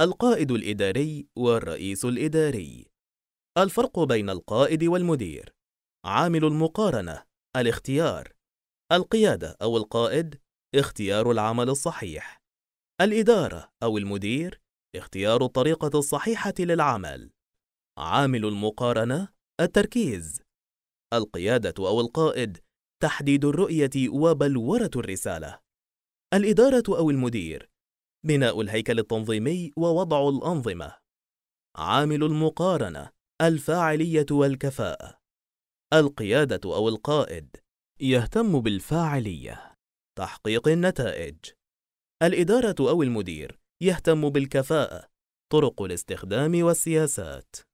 القائد الإداري والرئيس الإداري الفرق بين القائد والمدير عامل المقارنة الاختيار القيادة أو القائد اختيار العمل الصحيح الإدارة أو المدير اختيار الطريقة الصحيحة للعمل عامل المقارنة التركيز القيادة أو القائد تحديد الرؤية وبلورة الرسالة الإدارة أو المدير بناء الهيكل التنظيمي ووضع الأنظمة عامل المقارنة الفاعلية والكفاءة القيادة أو القائد يهتم بالفاعلية تحقيق النتائج الإدارة أو المدير يهتم بالكفاءة طرق الاستخدام والسياسات